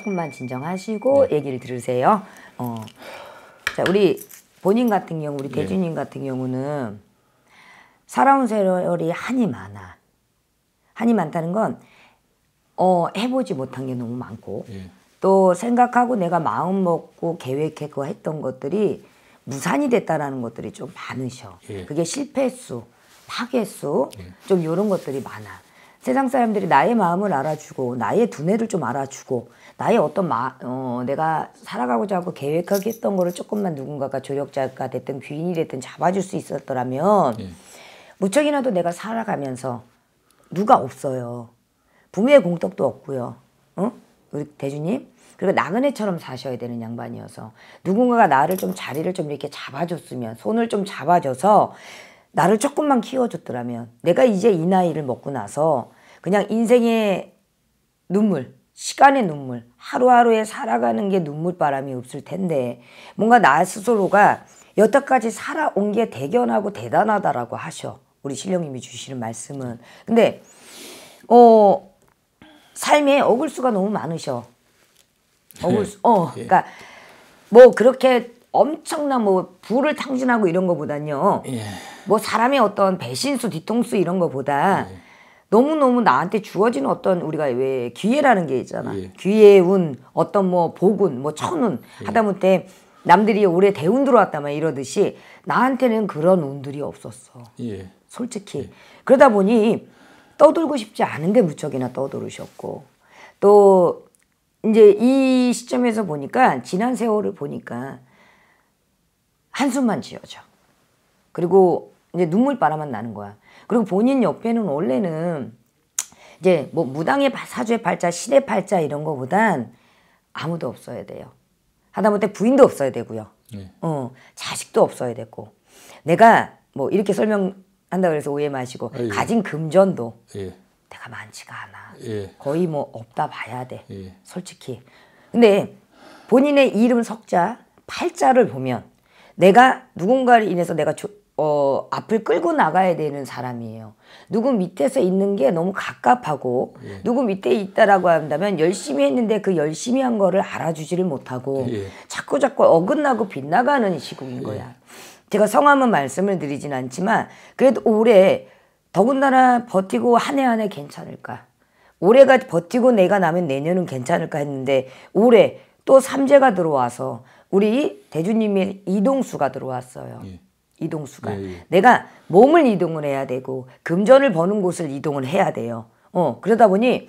조금만 진정하시고 네. 얘기를 들으세요. 어. 자, 우리 본인 같은 경우, 우리 예. 대준님 네. 같은 경우는 살아온 세월이 한이 많아. 한이 많다는 건 어, 해보지 못한 게 너무 많고 네. 또 생각하고 내가 마음 먹고 계획했고 했던 것들이 무산이 됐다라는 것들이 좀 많으셔. 예. 그게 실패수, 파괴수, 좀 이런 것들이 많아. 세상 사람들이 나의 마음을 알아주고 나의 두뇌를 좀 알아주고 나의 어떤 마, 어, 내가 살아가고자 하고 계획하게 했던 거를 조금만 누군가가 조력자가 됐든 귀인이 됐든 잡아줄 수 있었더라면 예. 무척이나도 내가 살아가면서 누가 없어요. 부모의 공덕도 없고요. 응? 어? 우리 대주님 그리고 나그네처럼 사셔야 되는 양반이어서 누군가가 나를 좀 자리를 좀 이렇게 잡아줬으면 손을 좀 잡아줘서 나를 조금만 키워줬더라면 내가 이제 이 나이를 먹고 나서 그냥 인생의 눈물, 시간의 눈물, 하루하루에 살아가는 게 눈물바람이 없을 텐데 뭔가 나 스스로가 여태까지 살아온 게 대견하고 대단하다라고 하셔. 우리 신령님이 주시는 말씀은. 근데 어 삶에 억울 수가 너무 많으셔. 억울 수, 어 예. 그러니까 뭐 그렇게 엄청난 뭐 부를 탕진하고 이런 거보단요. 예. 뭐 사람의 어떤 배신수, 뒤통수 이런 거보다 예. 너무너무 나한테 주어진 어떤 우리가 왜 기회라는 게 있잖아. 예. 기회, 운, 어떤 뭐 복운, 뭐 천운 예. 하다못해 남들이 올해 대운 들어왔다만 이러듯이 나한테는 그런 운들이 없었어. 예. 솔직히. 예. 그러다 보니 떠돌고 싶지 않은데 무척이나 떠돌으셨고 또 이제 이 시점에서 보니까 지난 세월을 보니까 한숨만 지어져. 그리고 이제 눈물바람만 나는 거야. 그리고 본인 옆에는 원래는 이제 뭐 무당의 사주의 팔자, 신의 팔자 이런 거보단 아무도 없어야 돼요. 하다못해 부인도 없어야 되고요. 네. 어, 자식도 없어야 되고. 내가 뭐 이렇게 설명한다 그래서 오해 마시고 아, 예. 가진 금전도 예. 내가 많지가 않아. 예. 거의 뭐 없다 봐야 돼. 예. 솔직히. 근데 본인의 이름 석자, 팔자를 보면 내가 누군가를 인해서 내가 조, 어, 앞을 끌고 나가야 되는 사람이에요. 누구 밑에서 있는 게 너무 갑갑하고 예. 누구 밑에 있다라고 한다면 열심히 했는데 그 열심히 한 거를 알아주지를 못하고 예. 자꾸 자꾸 어긋나고 빗나가는 시국인 예. 거야. 제가 성함은 말씀을 드리진 않지만 그래도 올해 더군다나 버티고 한 해 한 해 괜찮을까? 올해가 버티고 내가 나면 내년은 괜찮을까 했는데 올해 또 삼재가 들어와서 우리 대주님의 이동수가 들어왔어요. 예. 이동수가 예, 예, 내가 몸을 이동을 해야 되고 금전을 버는 곳을 이동을 해야 돼요. 어 그러다 보니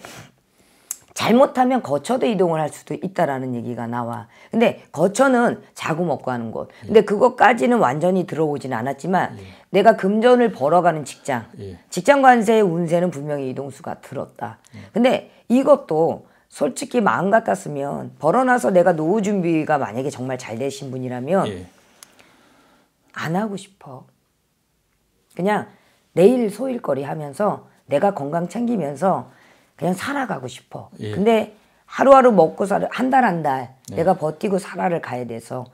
잘못하면 거처도 이동을 할 수도 있다라는 얘기가 나와. 근데 거처는 자고 먹고 하는 곳. 예. 근데 그것까지는 완전히 들어오진 않았지만 예. 내가 금전을 벌어가는 직장, 예. 직장 관세의 운세는 분명히 이동수가 들었다. 예. 근데 이것도 솔직히 마음 같았으면 벌어나서 내가 노후 준비가 만약에 정말 잘 되신 분이라면 예. 안 하고 싶어. 그냥 내일 소일거리 하면서 내가 건강 챙기면서 그냥 살아가고 싶어. 예. 근데 하루하루 먹고 살아 한달 한달 네. 내가 버티고 살아를 가야 돼서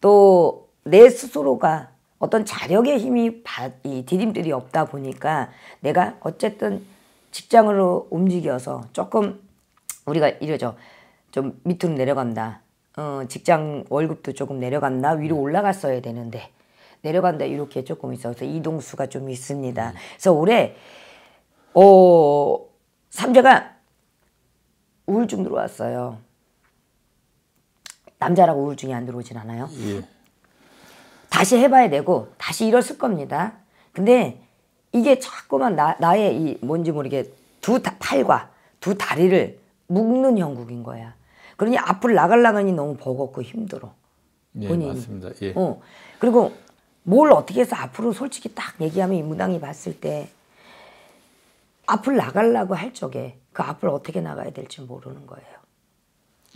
또 내 스스로가 어떤 자력의 힘이 바, 이 디딤들이 없다 보니까 내가 어쨌든 직장으로 움직여서 조금 우리가 이러죠 좀 밑으로 내려간다 어, 직장 월급도 조금 내려간다 위로 네. 올라갔어야 되는데 내려간다 이렇게 조금 있어. 서 이동수가 좀 있습니다. 음. 그래서 올해 어 삼재가 우울증 들어왔어요. 남자라고 우울증이 안 들어오진 않아요. 예. 다시 해봐야 되고 다시 일었을 겁니다. 근데 이게 자꾸만 나, 나의 이 뭔지 모르게 두 다, 팔과 두 다리를 묶는 형국인 거야. 그러니 앞으로 나갈라가니 너무 버겁고 힘들어. 예, 본인이. 맞습니다. 예. 어. 그리고 뭘 어떻게 해서 앞으로 솔직히 딱 얘기하면 이 무당이 봤을 때 앞을 나가려고 할 적에 그 앞을 어떻게 나가야 될지 모르는 거예요.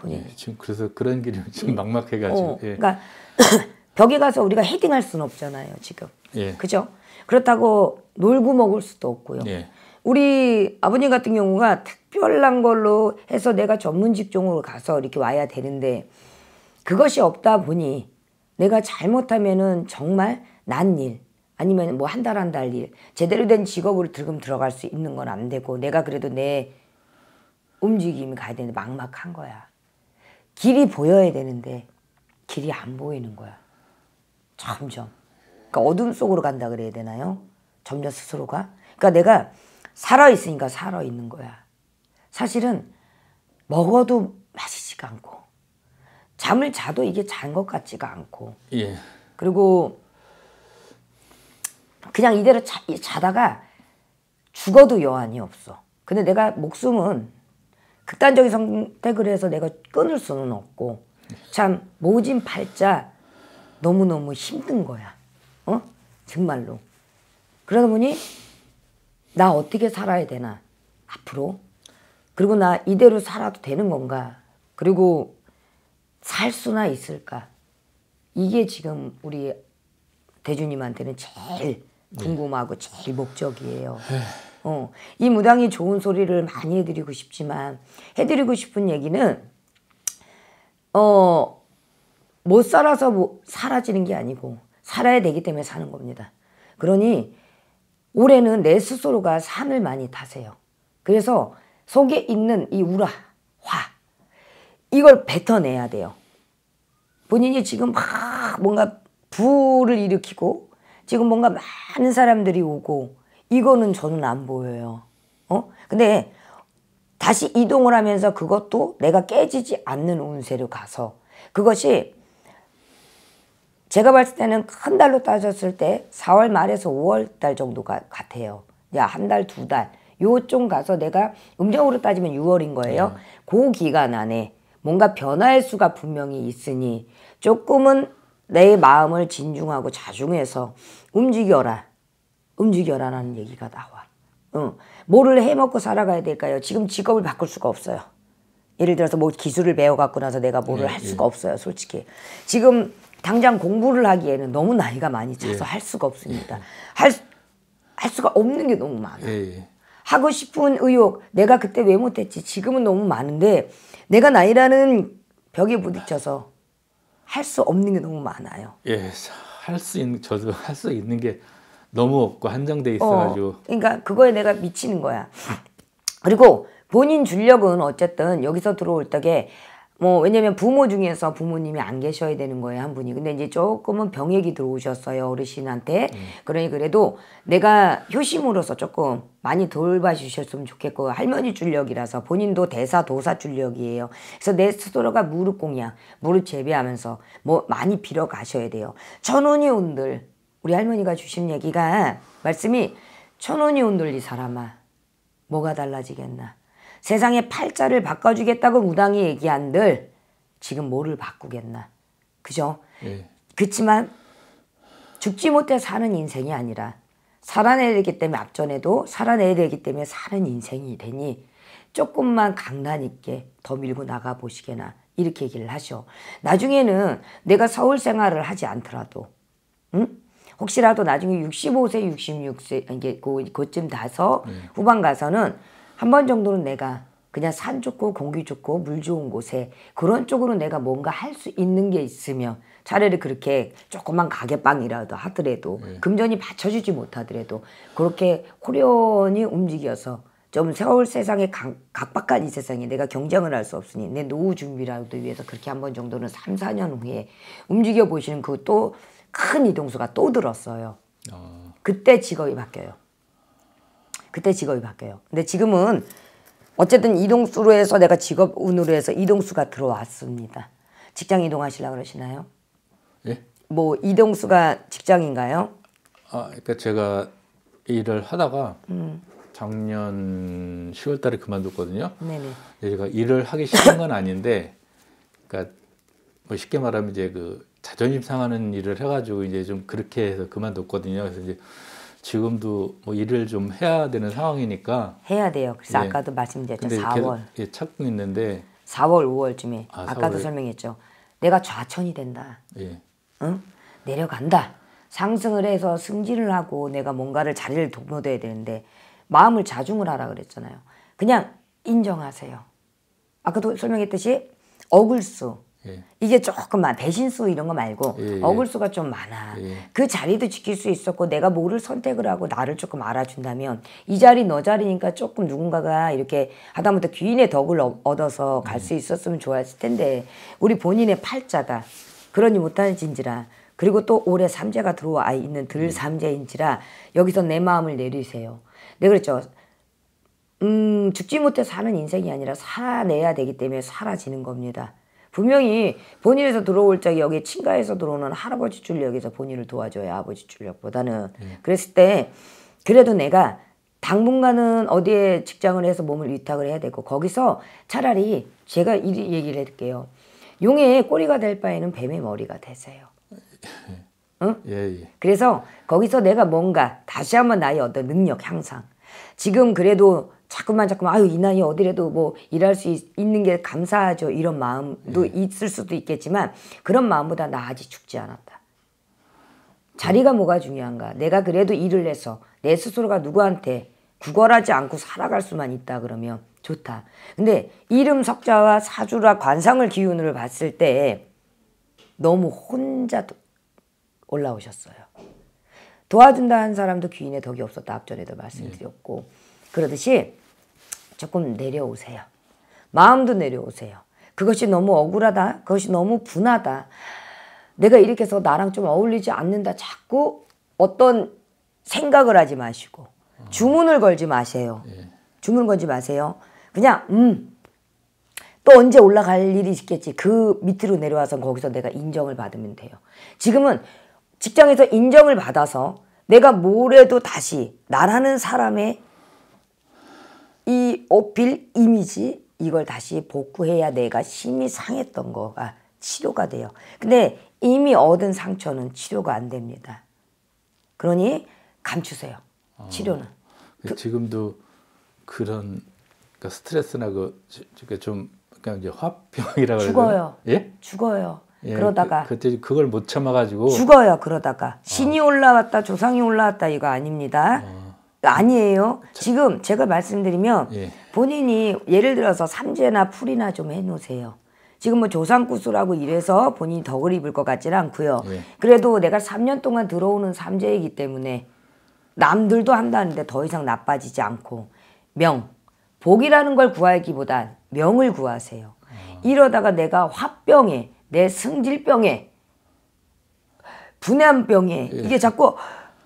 본인이. 예, 지금 그래서 그런 길이 음. 지금 막막해가지고. 어, 예. 그러니까 벽에 가서 우리가 헤딩할 수는 없잖아요. 지금. 예. 그죠? 그렇다고 놀고 먹을 수도 없고요. 예. 우리 아버님 같은 경우가 특별한 걸로 해서 내가 전문 직종으로 가서 이렇게 와야 되는데 그것이 없다 보니 내가 잘못하면은 정말 난 일, 아니면 뭐 한 달 한 달 일, 제대로 된 직업으로 들금 들어갈 수 있는 건 안 되고, 내가 그래도 내 움직임이 가야 되는데 막막한 거야. 길이 보여야 되는데, 길이 안 보이는 거야. 점점. 그러니까 어둠 속으로 간다 그래야 되나요? 점점 스스로가. 그러니까 내가 살아있으니까 살아있는 거야. 사실은 먹어도 마시지가 않고 잠을 자도 이게 잔 것 같지가 않고. 예. 그리고 그냥 이대로 자, 자다가 죽어도 여한이 없어. 근데 내가 목숨은 극단적인 선택을 해서 내가 끊을 수는 없고 참 모진 팔자 너무너무 힘든 거야. 어? 정말로. 그러다 보니 나 어떻게 살아야 되나 앞으로 그리고 나 이대로 살아도 되는 건가 그리고 살 수나 있을까? 이게 지금 우리 대주님한테는 제일 예. 궁금하고 제일 목적이에요. 예. 어, 이 무당이 좋은 소리를 많이 해드리고 싶지만 해드리고 싶은 얘기는 어, 못 살아서 뭐 사라지는 게 아니고 살아야 되기 때문에 사는 겁니다. 그러니 올해는 내 스스로가 산을 많이 타세요. 그래서 속에 있는 이 우라, 화 이걸 뱉어내야 돼요. 본인이 지금 막 뭔가 부를 일으키고 지금 뭔가 많은 사람들이 오고 이거는 저는 안 보여요. 어? 근데 다시 이동을 하면서 그것도 내가 깨지지 않는 운세로 가서 그것이 제가 봤을 때는 한 달로 따졌을 때 4월 말에서 5월 달 정도가 같아요. 한 달, 두 달. 요쪽 가서 내가 음력으로 따지면 6월인 거예요. 음. 그 기간 안에 뭔가 변화할 수가 분명히 있으니 조금은 내 마음을 진중하고 자중해서 움직여라. 움직여라라는 얘기가 나와. 응. 뭐를 해먹고 살아가야 될까요? 지금 직업을 바꿀 수가 없어요. 예를 들어서 뭐 기술을 배워갖고 나서 내가 뭐를 예, 할 예. 수가 예. 없어요, 솔직히. 지금 당장 공부를 하기에는 너무 나이가 많이 차서 예. 할 수가 없습니다. 예. 할, 할 수가 없는 게 너무 많아요. 예, 하고 싶은 의욕 내가 그때 왜 못했지 지금은 너무 많은데 내가 나이라는 벽에 부딪혀서 할 수 없는 게 너무 많아요. 예, 할 수 있는 저도 할 수 있는 게 너무 없고 한정돼 어, 있어가지고. 어, 그러니까 그거에 내가 미치는 거야. 그리고 본인 주력은 어쨌든 여기서 들어올 때에 뭐 왜냐면 부모 중에서 부모님이 안 계셔야 되는 거예요 한 분이 근데 이제 조금은 병액이 들어오셨어요 어르신한테 음. 그러니 그래도 내가 효심으로서 조금 많이 돌봐주셨으면 좋겠고 할머니 줄력이라서 본인도 대사 도사 줄력이에요 그래서 내 스스로가 무릎 공양 무릎 재배하면서 뭐 많이 빌어 가셔야 돼요 천원이 온들 우리 할머니가 주신 얘기가 말씀이 천원이 온들 이 사람아 뭐가 달라지겠나 세상에 팔자를 바꿔주겠다고 무당이 얘기한들 지금 뭐를 바꾸겠나. 그죠? 예. 그렇지만 죽지 못해 사는 인생이 아니라 살아내야 되기 때문에 앞전에도 살아내야 되기 때문에 사는 인생이 되니 조금만 강단 있게 더 밀고 나가 보시게나 이렇게 얘기를 하셔. 나중에는 내가 서울 생활을 하지 않더라도 응? 혹시라도 나중에 65세, 66세 이게 그, 그쯤 다서 네. 후반 가서는 한번 정도는 내가 그냥 산 좋고 공기 좋고 물 좋은 곳에 그런 쪽으로 내가 뭔가 할 수 있는 게 있으면 차라리 그렇게 조그만 가게방이라도 하더라도 네. 금전이 받쳐주지 못하더라도 그렇게 호련히 움직여서 좀 세월 세상에 강, 각박한 이 세상에 내가 경쟁을 할 수 없으니 내 노후 준비라도 위해서 그렇게 한 번 정도는 3, 4년 후에 움직여 보시는 그 또 큰 이동수가 또 들었어요. 아. 그때 직업이 바뀌어요. 그때 직업이 바뀌어요. 근데 지금은 어쨌든 이동수로 해서 내가 직업 운으로 해서 이동수가 들어왔습니다. 직장 이동하시려 고 그러시나요? 예? 뭐 이동수가 직장인가요? 아, 그러니까 제가 일을 하다가 음. 작년 10월달에 그만뒀거든요. 네네. 제가 일을 하기 싫은 건 아닌데, 그러니까 뭐 쉽게 말하면 이제 그 자존심 상하는 일을 해가지고 이제 좀 그렇게 해서 그만뒀거든요. 그래서 이제 지금도 뭐 일을 좀 해야 되는 상황이니까 해야 돼요. 그래서 예. 아까도 말씀드렸죠. 4월. 예, 찾고 있는데 4월, 5월쯤에 아, 까도 설명했죠. 내가 좌천이 된다. 예. 응? 내려간다. 상승을 해서 승진을 하고 내가 뭔가를 자리를 도모돼야 되는데 마음을 자중을 하라 그랬잖아요. 그냥 인정하세요. 아까도 설명했듯이 억울수 예. 이게 조금만 배신수 이런 거 말고 예, 억울수가 예. 좀 많아. 예. 그 자리도 지킬 수 있었고 내가 뭐를 선택을 하고 나를 조금 알아준다면 이 자리 너 자리니까 조금 누군가가 이렇게 하다못해 귀인의 덕을 얻어서 갈수 음. 있었으면 좋았을 텐데 우리 본인의 팔자가 그러니 못하는 진지라 그리고 또 올해 삼재가 들어와 있는 들삼재인지라 음. 여기서 내 마음을 내리세요. 네 그렇죠. 음, 죽지 못해 사는 인생이 아니라 살아내야 되기 때문에 사라지는 겁니다. 분명히 본인에서 들어올 적에 여기 친가에서 들어오는 할아버지 출력에서 본인을 도와줘야 아버지 출력보다는 음. 예. 그랬을 때 그래도 내가 당분간은 어디에 직장을 해서 몸을 위탁을 해야 되고 거기서 차라리 제가 이 얘기를 해드릴게요. 용의 꼬리가 될 바에는 뱀의 머리가 되세요. 예. 응? 예, 예. 그래서 거기서 내가 뭔가 다시 한번 나의 어떤 능력 향상. 지금 그래도 자꾸만 자꾸만 아유 이 나이 어디라도 뭐 일할 수 있, 는게 감사하죠 이런 마음도 네. 있을 수도 있겠지만 그런 마음보다 나 아직 죽지 않았다. 자리가 뭐가 중요한가? 내가 그래도 일을 해서 내 스스로가 누구한테 구걸하지 않고 살아갈 수만 있다 그러면 좋다. 근데 이름 석자와 사주라 관상을 기운으로 봤을 때 너무 혼자 올라오셨어요. 도와준다 한 사람도 귀인의 덕이 없었다 앞전에도 말씀드렸고 네. 그러듯이 조금 내려오세요. 마음도 내려오세요. 그것이 너무 억울하다. 그것이 너무 분하다. 내가 이렇게 해서 나랑 좀 어울리지 않는다. 자꾸 어떤 생각을 하지 마시고 주문을 걸지 마세요. 예. 주문 걸지 마세요. 그냥 음. 또 언제 올라갈 일이 있겠지. 그 밑으로 내려와서 거기서 내가 인정을 받으면 돼요. 지금은 직장에서 인정을 받아서 내가 뭐래도 다시 나라는 사람의 이 어필 이미지 이걸 다시 복구해야 내가 심히 상했던 거가 치료가 돼요. 근데 이미 얻은 상처는 치료가 안 됩니다. 그러니 감추세요. 아, 치료는. 그, 지금도 그런 그러니까 스트레스나 그 좀 그냥 이제 화병이라고 죽어요. 예? 죽어요. 예, 그러다가 그, 때 그걸 못 참아가지고 죽어요. 그러다가 아. 신이 어. 올라왔다 조상이 올라왔다 이거 아닙니다. 어. 그러니까 아니에요. 자, 지금 제가 말씀드리면 예. 본인이 예를 들어서 삼재나 풀이나 좀 해놓으세요. 지금 뭐 조상구수라고 이래서 본인이 덕을 입을 것 같지는 않고요. 예. 그래도 내가 3년 동안 들어오는 삼재이기 때문에 남들도 한다는데 더 이상 나빠지지 않고 명, 복이라는 걸 구하기보단 명을 구하세요. 어. 이러다가 내가 화병에, 내 승질병에, 분해한병에 예. 이게 자꾸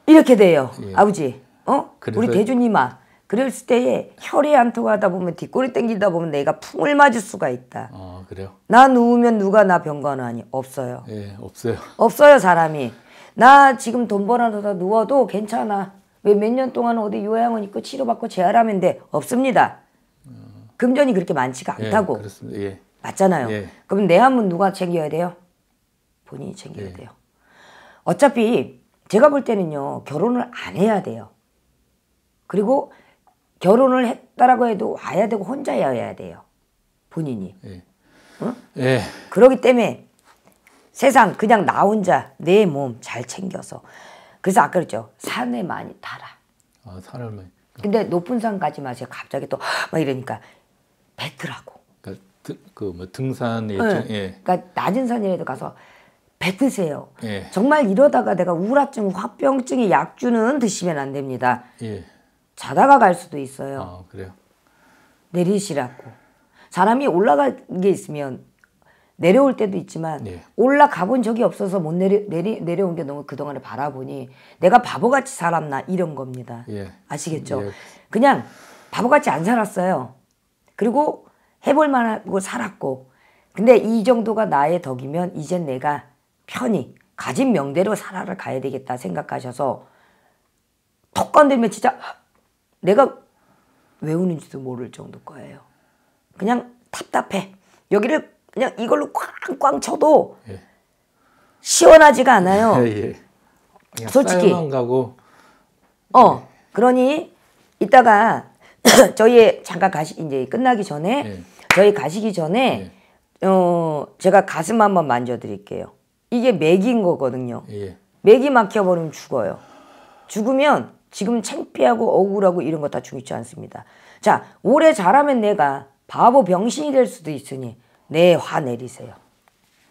이렇게 돼요. 예. 아버지. 어? 우리 대주님아 그랬을 때에 혈이 안 통하다 보면 뒷골이 땡기다 보면 내가 풍을 맞을 수가 있다. 어, 그래요? 나 누우면 누가 나병간하니 없어요. 예, 없어요. 없어요, 사람이. 나 지금 돈 벌어다 누워도 괜찮아. 왜 몇 년 동안 어디 요양원 있고 치료받고 재활하면 돼? 없습니다. 금전이 그렇게 많지가 예, 않다고. 예, 그렇습니다. 예. 맞잖아요. 예. 그럼 내 한문 누가 챙겨야 돼요? 본인이 챙겨야 예. 돼요. 어차피 제가 볼 때는요, 결혼을 안 해야 돼요. 그리고 결혼을 했다라고 해도 와야 되고 혼자여야 돼요. 본인이. 예. 응? 예. 그러기 때문에 세상 그냥 나 혼자 내 몸 잘 챙겨서 그래서 아까 그랬죠. 산에 많이 타라. 아 산을 많이. 근데 높은 산 가지 마세요. 갑자기 또 막 이러니까 뱉으라고. 그러니까 그뭐 등산 예. 네. 예. 그러니까 낮은 산이라도 가서 뱉으세요. 예. 정말 이러다가 내가 우울증, 화병증에 약 주는 드시면 안 됩니다. 예. 자다가 갈 수도 있어요. 아, 그래요? 내리시라고. 사람이 올라간게 있으면 내려올 때도 있지만 예. 네. 올라가 본 적이 없어서 못 내려, 내리, 내려온 게 너무 그동안에 바라보니 내가 바보같이 살았나 이런 겁니다. 예. 아시겠죠? 예. 그냥 바보같이 안 살았어요. 그리고 해볼 만하고 살았고 근데 이 정도가 나의 덕이면 이젠 내가 편히 가진 명대로 살아를 가야 되겠다 생각하셔서 턱 건들면 진짜 내가 왜우는지도 모를 정도 거예요. 그냥 답답해. 여기를 그냥 이걸로 꽝꽝 쳐도 예. 시원하지가 않아요. 예, 예. 솔직히. 가고. 어, 예. 그러니 이따가 저희 잠깐 가시 이제 끝나기 전에 예. 저희 가시기 전에 예. 어 제가 가슴 한번 만져드릴게요. 이게 맥인 거거든요. 맥이 막혀버리면 죽어요. 죽으면 지금 창피하고 억울하고 이런 거다 중요치 않습니다. 자, 오래 잘하면 내가 바보 병신이 될 수도 있으니 내 화 내리세요.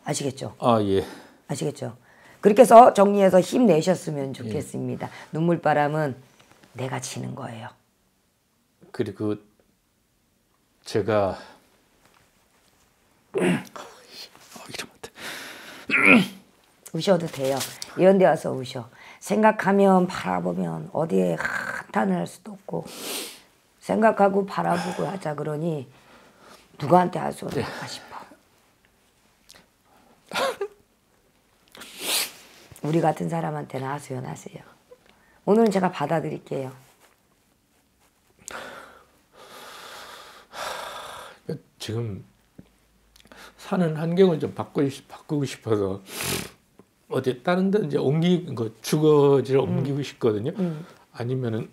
아시겠죠? 아, 예. 아시겠죠? 그렇게 해서 정리해서 힘내셨으면 예. 좋겠습니다. 예. 눈물바람은 내가 지는 거예요. 그리고 제가 어, 이러면 돼. 우셔도 돼요. 이런 데 와서 우셔. 생각하면 바라보면 어디에 한탄할 수도 없고 생각하고 바라보고 하자 그러니 누구한테 하소연할까 예. 싶어. 우리 같은 사람한테나 하소연하세요. 오늘은 제가 받아드릴게요. 지금 사는 환경을 좀 바꾸고 싶어서 어디 다른 데 이제 옮기 그 주거지를 음. 옮기고 싶거든요. 음. 아니면은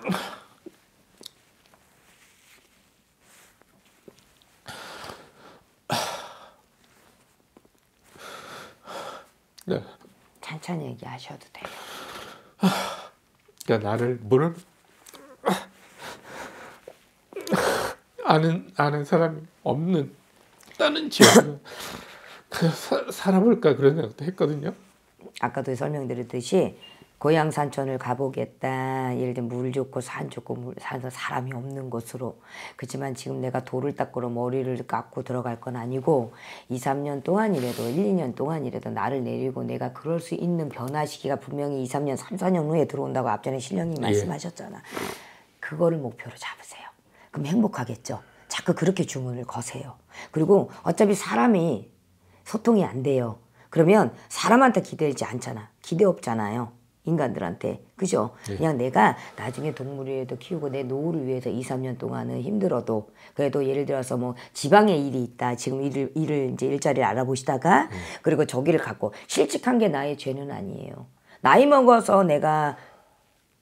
네. 천천히 얘기하셔도 돼요. 그러니까 나를 물 아는 아는 사람이 없는 다른 지역 그래서 살아볼까 그런 생각도 했거든요. 아까도 설명드렸듯이 고향 산촌을 가보겠다. 예를 들면 물 좋고 산 좋고 물, 산에서 사람이 없는 곳으로. 그렇지만 지금 내가 돌을 닦으러 머리를 깎고 들어갈 건 아니고 2, 3년 동안이라도 1, 2년 동안이라도 나를 내리고 내가 그럴 수 있는 변화 시기가 분명히 2, 3년, 3, 4년 후에 들어온다고 앞전에 실령님 예. 말씀하셨잖아. 예. 그거를 목표로 잡으세요. 그럼 행복하겠죠. 자꾸 그렇게 주문을 거세요. 그리고 어차피 사람이 소통이 안 돼요. 그러면 사람한테 기대지 않잖아. 기대 없잖아요. 인간들한테. 그죠? 네. 그냥 내가 나중에 동물이라도 키우고 내 노후를 위해서 2, 3년 동안은 힘들어도 그래도 예를 들어서 뭐 지방에 일이 있다. 지금 일을, 일을 이제 일자리를 알아보시다가 네. 그리고 저기를 갖고 실직한 게 나의 죄는 아니에요. 나이 먹어서 내가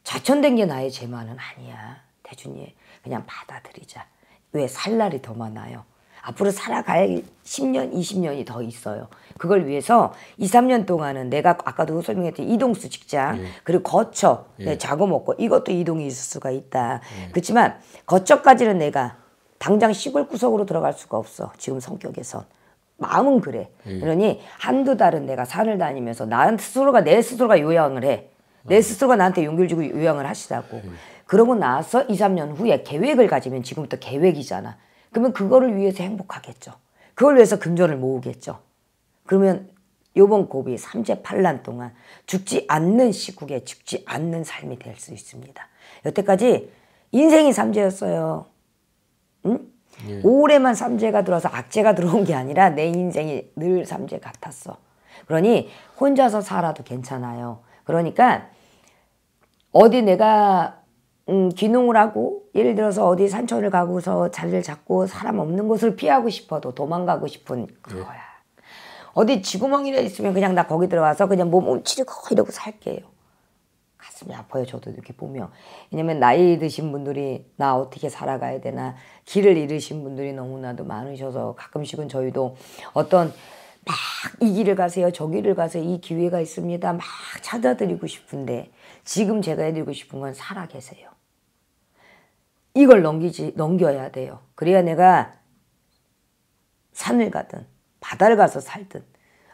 좌천된 게 나의 죄만은 아니야. 대준이 그냥 받아들이자. 왜 살 날이 더 많아요? 앞으로 살아갈 10년, 20년이 더 있어요. 그걸 위해서 2, 3년 동안은 내가 아까도 설명했던 이동수 직장 예. 그리고 거처 예. 네, 자고 먹고 이것도 이동이 있을 수가 있다. 예. 그렇지만 거처까지는 내가 당장 시골 구석으로 들어갈 수가 없어. 지금 성격에선. 마음은 그래. 예. 그러니 한두 달은 내가 산을 다니면서 나 스스로가 내 스스로가 요양을 해. 내 아. 스스로가 나한테 용기를 주고 요양을 하시라고. 예. 그러고 나서 2, 3년 후에 계획을 가지면 지금부터 계획이잖아. 그러면 그거를 위해서 행복하겠죠. 그걸 위해서 금전을 모으겠죠. 그러면 요번 고비 3제 8란 동안 죽지 않는 시국에 죽지 않는 삶이 될 수 있습니다. 여태까지 인생이 3제였어요. 응? 예. 올해만 3제가 들어서 악재가 들어온 게 아니라 내 인생이 늘 3제 같았어. 그러니 혼자서 살아도 괜찮아요. 그러니까 어디 내가 음, 귀농을 하고 예를 들어서 어디 산촌을 가고서 자리를 잡고 사람 없는 곳을 피하고 싶어도 도망가고 싶은 그거야. 네. 어디 쥐구멍이라 있으면 그냥 나 거기 들어와서 그냥 몸을치르고 이러고 살게요. 가슴이 아파요 저도 이렇게 보면. 왜냐면 나이 드신 분들이 나 어떻게 살아가야 되나 길을 잃으신 분들이 너무나도 많으셔서 가끔씩은 저희도 어떤 막 이 길을 가세요 저 길을 가세요 이 기회가 있습니다 막 찾아드리고 싶은데 지금 제가 해드리고 싶은 건 살아 계세요. 이걸 넘기지, 넘겨야 돼요. 그래야 내가 산을 가든 바다를 가서 살든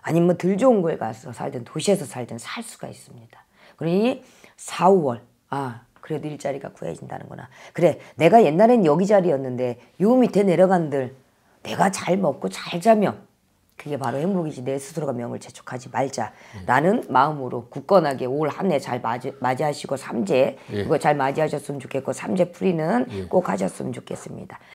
아니면 들 좋은 곳에 가서 살든 도시에서 살든 살 수가 있습니다. 그러니 4, 5월 아 그래도 일자리가 구해진다는구나. 그래 내가 옛날엔 여기 자리였는데 요 밑에 내려간들 내가 잘 먹고 잘 자면 그게 바로 행복이지 내 스스로가 명을 재촉하지 말자라는 예. 마음으로 굳건하게 올 한 해 잘 맞이, 맞이하시고 삼재 예. 이거 잘 맞이하셨으면 좋겠고 삼재 풀이는 예. 꼭 하셨으면 좋겠습니다.